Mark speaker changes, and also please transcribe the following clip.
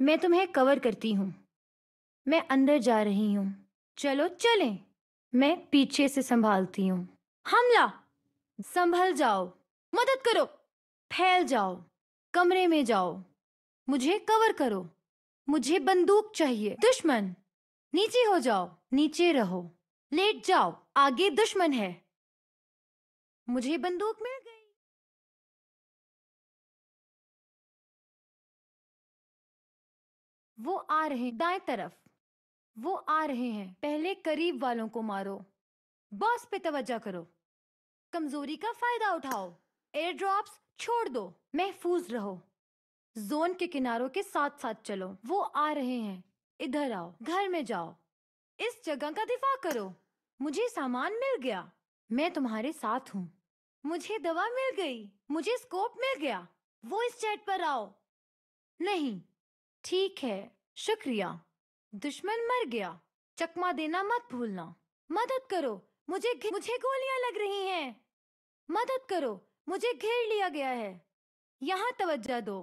Speaker 1: मैं तुम्हें कवर करती हूँ मैं अंदर जा रही हूँ चलो चलें मैं पीछे से संभालती हूँ हमला संभल जाओ मदद करो फैल जाओ कमरे में जाओ मुझे कवर करो मुझे बंदूक चाहिए दुश्मन नीचे हो जाओ नीचे रहो लेट जाओ आगे दुश्मन है
Speaker 2: मुझे बंदूक मिल गई
Speaker 1: वो आ रहे दाएं तरफ वो आ रहे हैं पहले करीब वालों को मारो बॉस पे तवज्जा करो कमजोरी का फायदा उठाओ एयर ड्रॉप्स छोड़ दो महफूज रहो जोन के किनारों के साथ साथ चलो वो आ रहे हैं इधर आओ घर में जाओ इस जगह का दिफा करो मुझे सामान मिल गया मैं तुम्हारे साथ हूँ मुझे दवा मिल गई मुझे स्कोप मिल गया वो इस चैट पर आओ नहीं ठीक है शुक्रिया दुश्मन मर गया चकमा देना मत भूलना मदद करो मुझे मुझे गोलियां लग रही हैं मदद करो मुझे घेर लिया गया है यहाँ तवज्जा दो